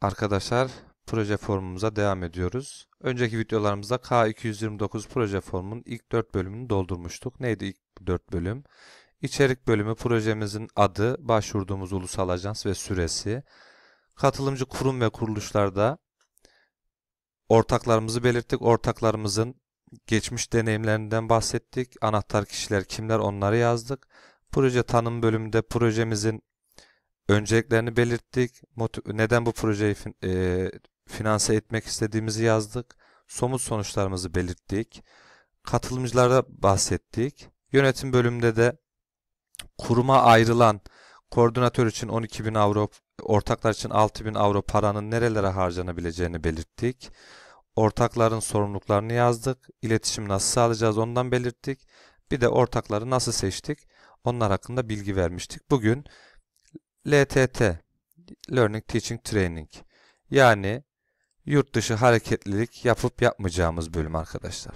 Arkadaşlar proje formumuza devam ediyoruz. Önceki videolarımızda K229 proje formunun ilk 4 bölümünü doldurmuştuk. Neydi ilk 4 bölüm? İçerik bölümü projemizin adı, başvurduğumuz ulusal ajans ve süresi. Katılımcı kurum ve kuruluşlarda ortaklarımızı belirttik. Ortaklarımızın geçmiş deneyimlerinden bahsettik. Anahtar kişiler kimler onları yazdık. Proje tanım bölümünde projemizin önceliklerini belirttik. Neden bu projeyi fin e, finanse etmek istediğimizi yazdık. Somut sonuçlarımızı belirttik. Katılımcılara bahsettik. Yönetim bölümünde de kuruma ayrılan koordinatör için 12 bin avro, ortaklar için 6 bin avro paranın nerelere harcanabileceğini belirttik. Ortakların sorumluluklarını yazdık. İletişim nasıl sağlayacağız ondan belirttik. Bir de ortakları nasıl seçtik onlar hakkında bilgi vermiştik. Bugün LTT Learning Teaching Training yani yurt dışı hareketlilik yapıp yapmayacağımız bölüm arkadaşlar.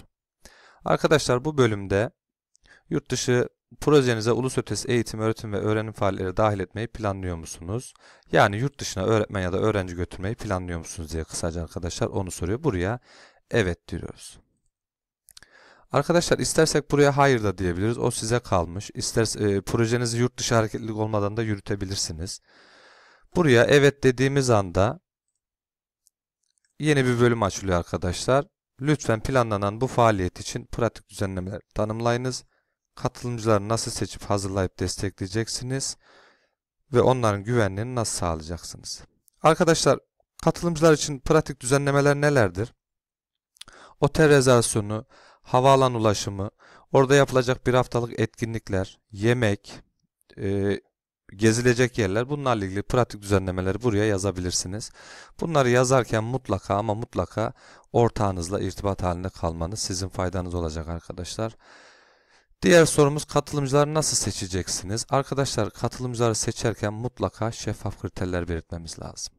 Arkadaşlar bu bölümde yurt dışı projenize ulus ötesi eğitim, öğretim ve öğrenim faaliyetleri dahil etmeyi planlıyor musunuz? Yani yurt dışına öğretmen ya da öğrenci götürmeyi planlıyor musunuz diye kısaca arkadaşlar onu soruyor. Buraya evet diyoruz. Arkadaşlar istersek buraya hayır da diyebiliriz. O size kalmış. İster e, projenizi yurt dışı hareketlilik olmadan da yürütebilirsiniz. Buraya evet dediğimiz anda yeni bir bölüm açılıyor arkadaşlar. Lütfen planlanan bu faaliyet için pratik düzenlemeler tanımlayınız. Katılımcıları nasıl seçip hazırlayıp destekleyeceksiniz ve onların güvenliğini nasıl sağlayacaksınız? Arkadaşlar katılımcılar için pratik düzenlemeler nelerdir? Otel rezervasyonu, havaalan ulaşımı, orada yapılacak bir haftalık etkinlikler, yemek, e, gezilecek yerler bunlarla ilgili pratik düzenlemeleri buraya yazabilirsiniz. Bunları yazarken mutlaka ama mutlaka ortağınızla irtibat halinde kalmanız sizin faydanız olacak arkadaşlar. Diğer sorumuz katılımcıları nasıl seçeceksiniz? Arkadaşlar katılımcıları seçerken mutlaka şeffaf kriterler belirtmemiz lazım.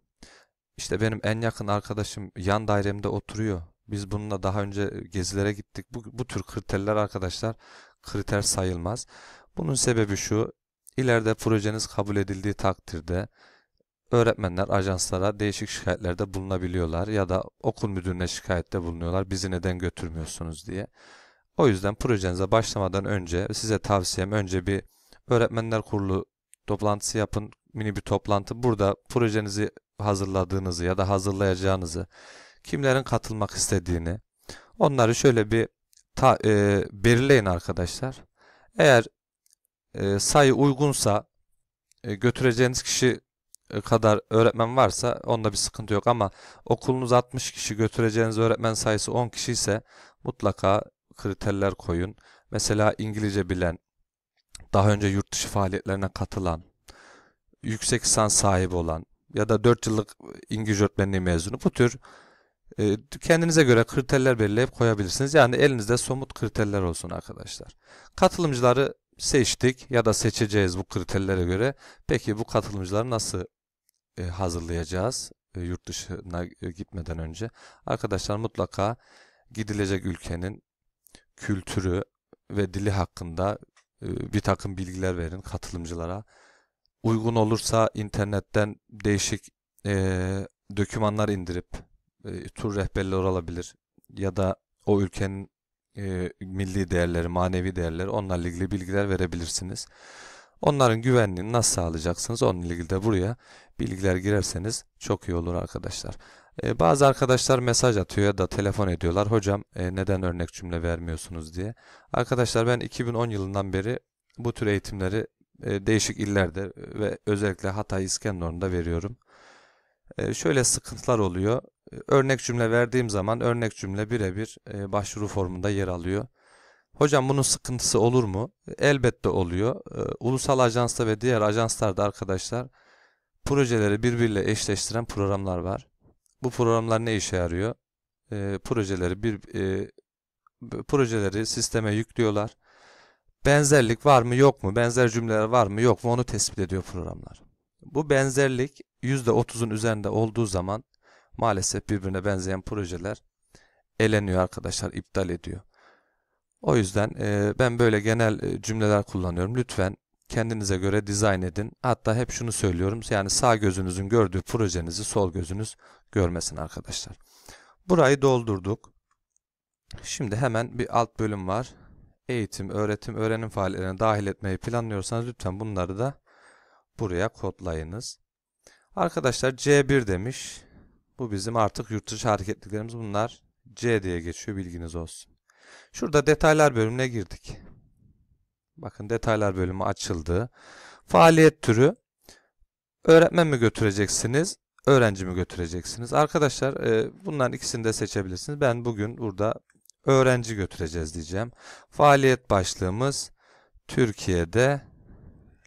İşte benim en yakın arkadaşım yan dairemde oturuyor. Biz bununla daha önce gezilere gittik. Bu, bu tür kriterler arkadaşlar kriter sayılmaz. Bunun sebebi şu. İleride projeniz kabul edildiği takdirde öğretmenler ajanslara değişik şikayetlerde bulunabiliyorlar ya da okul müdürüne şikayette bulunuyorlar. Bizi neden götürmüyorsunuz diye. O yüzden projenize başlamadan önce size tavsiyem önce bir öğretmenler kurulu toplantısı yapın. Mini bir toplantı. Burada projenizi hazırladığınızı ya da hazırlayacağınızı kimlerin katılmak istediğini onları şöyle bir ta, e, belirleyin arkadaşlar. Eğer e, sayı uygunsa e, götüreceğiniz kişi e, kadar öğretmen varsa onda bir sıkıntı yok ama okulunuz 60 kişi götüreceğiniz öğretmen sayısı 10 kişi ise mutlaka kriterler koyun. Mesela İngilizce bilen, daha önce yurt dışı faaliyetlerine katılan, yüksek lisans sahibi olan ya da 4 yıllık İngilizce öğretmenliği mezunu bu tür ee, kendinize göre kriterler belirleyip koyabilirsiniz. Yani elinizde somut kriterler olsun arkadaşlar. Katılımcıları seçtik ya da seçeceğiz bu kriterlere göre. Peki bu katılımcıları nasıl e, hazırlayacağız e, yurt dışına e, gitmeden önce? Arkadaşlar mutlaka gidilecek ülkenin kültürü ve dili hakkında e, bir takım bilgiler verin katılımcılara. Uygun olursa internetten değişik e, dokümanlar indirip e, tur rehberleri olabilir ya da o ülkenin e, milli değerleri, manevi değerleri onlarla ilgili bilgiler verebilirsiniz. Onların güvenliğini nasıl sağlayacaksınız? Onunla ilgili de buraya bilgiler girerseniz çok iyi olur arkadaşlar. Ee, bazı arkadaşlar mesaj atıyor ya da telefon ediyorlar. Hocam e, neden örnek cümle vermiyorsunuz diye. Arkadaşlar ben 2010 yılından beri bu tür eğitimleri e, değişik illerde ve özellikle Hatay İskenderun'da veriyorum. E, şöyle sıkıntılar oluyor örnek cümle verdiğim zaman örnek cümle birebir e, başvuru formunda yer alıyor. Hocam bunun sıkıntısı olur mu? Elbette oluyor. E, ulusal ajansta ve diğer ajanslarda arkadaşlar projeleri birbiriyle eşleştiren programlar var. Bu programlar ne işe yarıyor? E, projeleri bir e, projeleri sisteme yüklüyorlar. Benzerlik var mı yok mu? Benzer cümleler var mı yok mu? Onu tespit ediyor programlar. Bu benzerlik %30'un üzerinde olduğu zaman maalesef birbirine benzeyen projeler eleniyor arkadaşlar, iptal ediyor. O yüzden e, ben böyle genel e, cümleler kullanıyorum. Lütfen kendinize göre dizayn edin. Hatta hep şunu söylüyorum. Yani sağ gözünüzün gördüğü projenizi sol gözünüz görmesin arkadaşlar. Burayı doldurduk. Şimdi hemen bir alt bölüm var. Eğitim, öğretim, öğrenim faaliyetlerine dahil etmeyi planlıyorsanız lütfen bunları da buraya kodlayınız. Arkadaşlar C1 demiş. Bu bizim artık yurt dışı hareketliliklerimiz bunlar C diye geçiyor bilginiz olsun. Şurada detaylar bölümüne girdik. Bakın detaylar bölümü açıldı. Faaliyet türü öğretmen mi götüreceksiniz, öğrenci mi götüreceksiniz? Arkadaşlar e, bunların ikisini de seçebilirsiniz. Ben bugün burada öğrenci götüreceğiz diyeceğim. Faaliyet başlığımız Türkiye'de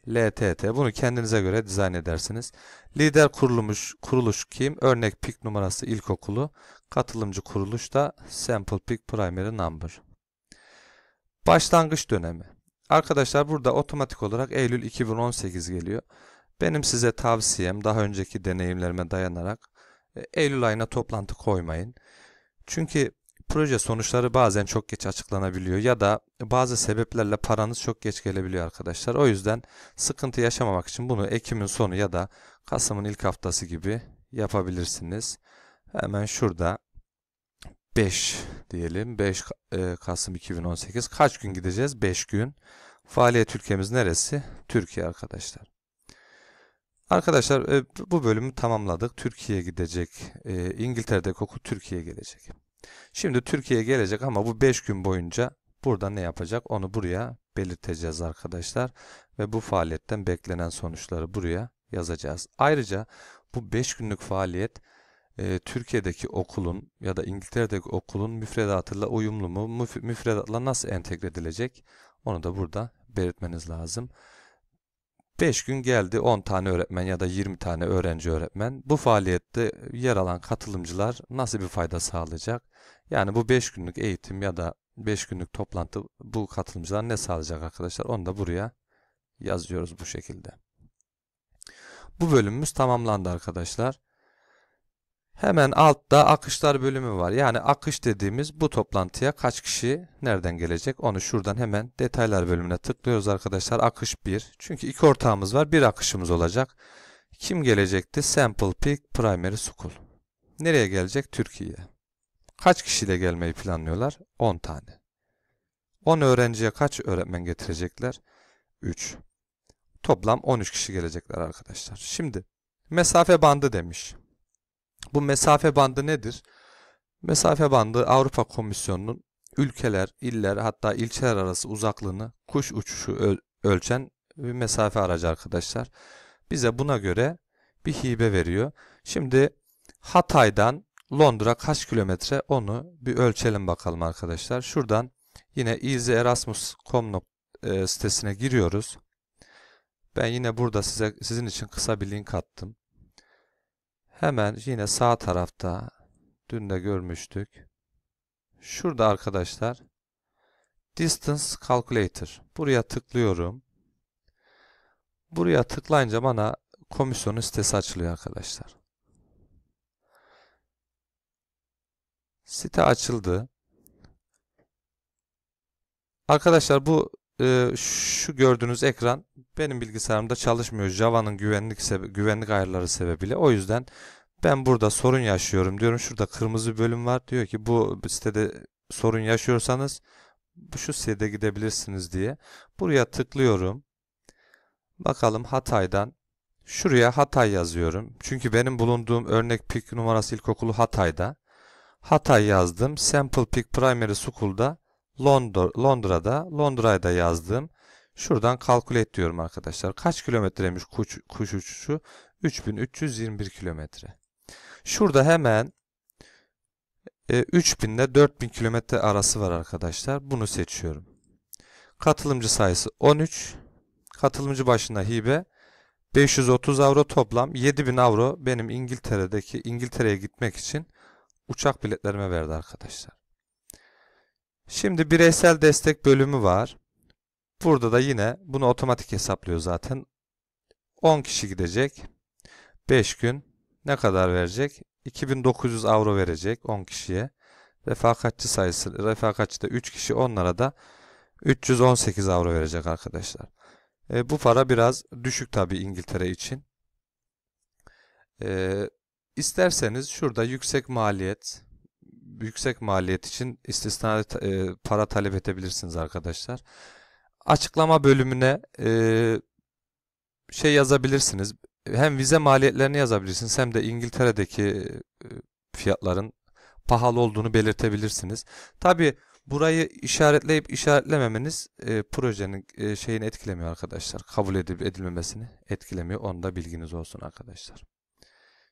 LTT. Bunu kendinize göre dizayn edersiniz. Lider kurulmuş, kuruluş kim? Örnek pik numarası ilkokulu. Katılımcı kuruluş da sample pik primary number. Başlangıç dönemi. Arkadaşlar burada otomatik olarak Eylül 2018 geliyor. Benim size tavsiyem daha önceki deneyimlerime dayanarak e, Eylül ayına toplantı koymayın. Çünkü proje sonuçları bazen çok geç açıklanabiliyor ya da bazı sebeplerle paranız çok geç gelebiliyor arkadaşlar. O yüzden sıkıntı yaşamamak için bunu Ekim'in sonu ya da Kasım'ın ilk haftası gibi yapabilirsiniz. Hemen şurada 5 diyelim 5 e, Kasım 2018 kaç gün gideceğiz? 5 gün. Faaliyet ülkemiz neresi? Türkiye arkadaşlar. Arkadaşlar e, bu bölümü tamamladık. Türkiye'ye gidecek. E, İngiltere'deki okul Türkiye'ye gelecek. Şimdi Türkiye gelecek ama bu 5 gün boyunca burada ne yapacak onu buraya belirteceğiz arkadaşlar. Ve bu faaliyetten beklenen sonuçları buraya yazacağız. Ayrıca bu 5 günlük faaliyet e, Türkiye'deki okulun ya da İngiltere'deki okulun müfredatıyla uyumlu mu, müfredatla nasıl entegre edilecek onu da burada belirtmeniz lazım. 5 gün geldi 10 tane öğretmen ya da 20 tane öğrenci öğretmen. Bu faaliyette yer alan katılımcılar nasıl bir fayda sağlayacak? Yani bu 5 günlük eğitim ya da 5 günlük toplantı bu katılımcılar ne sağlayacak arkadaşlar? Onu da buraya yazıyoruz bu şekilde. Bu bölümümüz tamamlandı arkadaşlar. Hemen altta akışlar bölümü var. Yani akış dediğimiz bu toplantıya kaç kişi nereden gelecek? Onu şuradan hemen detaylar bölümüne tıklıyoruz arkadaşlar. Akış 1. Çünkü iki ortağımız var. Bir akışımız olacak. Kim gelecekti? Sample Peak Primary School. Nereye gelecek? Türkiye'ye. Kaç kişiyle gelmeyi planlıyorlar? 10 tane. 10 öğrenciye kaç öğretmen getirecekler? 3. Toplam 13 kişi gelecekler arkadaşlar. Şimdi mesafe bandı demiş. Bu mesafe bandı nedir? Mesafe bandı Avrupa Komisyonu'nun ülkeler, iller hatta ilçeler arası uzaklığını kuş uçuşu ölçen bir mesafe aracı arkadaşlar. Bize buna göre bir hibe veriyor. Şimdi Hatay'dan Londra kaç kilometre onu bir ölçelim bakalım arkadaşlar. Şuradan yine easyerasmus.com e, sitesine giriyoruz. Ben yine burada size sizin için kısa bir link attım. Hemen yine sağ tarafta dün de görmüştük. Şurada arkadaşlar Distance Calculator. Buraya tıklıyorum. Buraya tıklayınca bana komisyonun sitesi açılıyor arkadaşlar. Site açıldı. Arkadaşlar bu e, şu gördüğünüz ekran benim bilgisayarımda çalışmıyor. Java'nın güvenlik güvenlik ayarları sebebiyle. O yüzden ben burada sorun yaşıyorum diyorum. Şurada kırmızı bölüm var. Diyor ki bu sitede sorun yaşıyorsanız şu sitede gidebilirsiniz diye. Buraya tıklıyorum. Bakalım Hatay'dan şuraya Hatay yazıyorum. Çünkü benim bulunduğum örnek pik numarası ilkokulu Hatay'da. Hatay yazdım. Sample Pick Primary School'da Londra, Londra'da, Londra'ya da yazdım. Şuradan kalkül diyorum arkadaşlar. Kaç kilometremiş kuş, kuş uçuşu? 3321 kilometre. Şurada hemen e, 3000 ile 4000 kilometre arası var arkadaşlar. Bunu seçiyorum. Katılımcı sayısı 13. Katılımcı başına hibe 530 avro toplam 7000 avro benim İngiltere'deki İngiltere'ye gitmek için uçak biletlerime verdi arkadaşlar. Şimdi bireysel destek bölümü var. Burada da yine bunu otomatik hesaplıyor zaten. 10 kişi gidecek. 5 gün ne kadar verecek? 2900 avro verecek 10 kişiye. Refakatçi sayısı, refakatçi de 3 kişi onlara da 318 avro verecek arkadaşlar. E, bu para biraz düşük tabi İngiltere için. E, isterseniz şurada yüksek maliyet yüksek maliyet için istisnai e, para talep edebilirsiniz arkadaşlar. Açıklama bölümüne e, şey yazabilirsiniz. Hem vize maliyetlerini yazabilirsiniz hem de İngiltere'deki e, fiyatların pahalı olduğunu belirtebilirsiniz. Tabi burayı işaretleyip işaretlememeniz e, projenin e, şeyini etkilemiyor arkadaşlar. Kabul edip edilmemesini etkilemiyor. Onda bilginiz olsun arkadaşlar.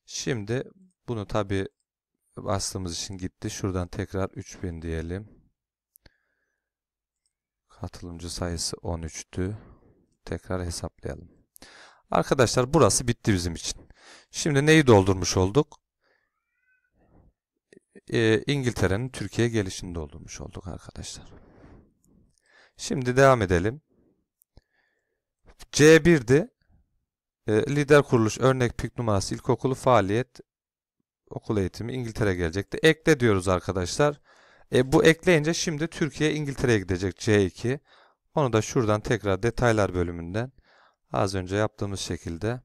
Şimdi bunu tabi bastığımız için gitti. Şuradan tekrar 3000 diyelim. Katılımcı sayısı 13'tü. Tekrar hesaplayalım. Arkadaşlar burası bitti bizim için. Şimdi neyi doldurmuş olduk? Ee, İngiltere'nin Türkiye gelişini doldurmuş olduk arkadaşlar. Şimdi devam edelim. C1'di. E, ee, lider kuruluş örnek pik numarası ilkokulu faaliyet okul eğitimi İngiltere gelecekti. Ekle diyoruz arkadaşlar. E, bu ekleyince şimdi Türkiye İngiltere'ye gidecek C2. Onu da şuradan tekrar detaylar bölümünden az önce yaptığımız şekilde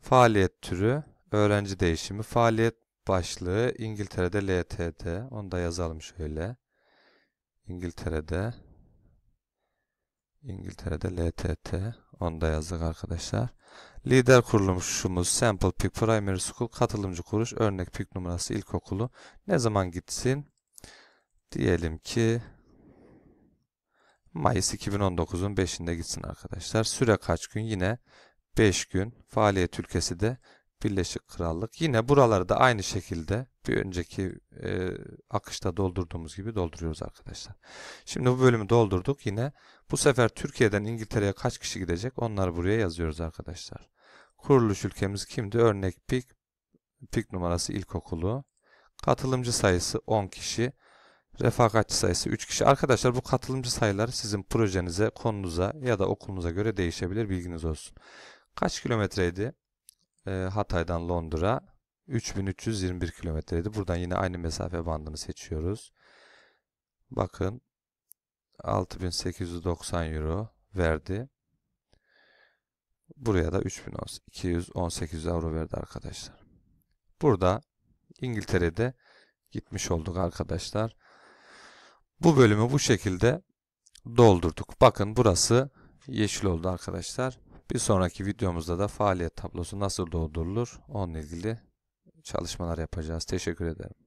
faaliyet türü, öğrenci değişimi, faaliyet başlığı İngiltere'de LTD. Onu da yazalım şöyle. İngiltere'de İngiltere'de LTT. Onu da yazdık arkadaşlar. Lider kuruluşumuz Sample Pick Primary School katılımcı kuruluş örnek pik numarası ilkokulu ne zaman gitsin? Diyelim ki Mayıs 2019'un 5'inde gitsin arkadaşlar. Süre kaç gün? Yine 5 gün. Faaliyet ülkesi de Birleşik Krallık. Yine buraları da aynı şekilde bir önceki e, akışta doldurduğumuz gibi dolduruyoruz arkadaşlar. Şimdi bu bölümü doldurduk yine. Bu sefer Türkiye'den İngiltere'ye kaç kişi gidecek onları buraya yazıyoruz arkadaşlar. Kuruluş ülkemiz kimdi? Örnek PİK, PİK numarası ilkokulu. Katılımcı sayısı 10 kişi. Refakatçi sayısı 3 kişi. Arkadaşlar bu katılımcı sayılar sizin projenize, konunuza ya da okulunuza göre değişebilir bilginiz olsun. Kaç kilometreydi? E, Hatay'dan Londra 3321 kilometreydi. Buradan yine aynı mesafe bandını seçiyoruz. Bakın 6890 euro verdi. Buraya da 3218 euro verdi arkadaşlar. Burada İngiltere'de gitmiş olduk arkadaşlar. Bu bölümü bu şekilde doldurduk. Bakın burası yeşil oldu arkadaşlar. Bir sonraki videomuzda da faaliyet tablosu nasıl doldurulur onunla ilgili çalışmalar yapacağız. Teşekkür ederim.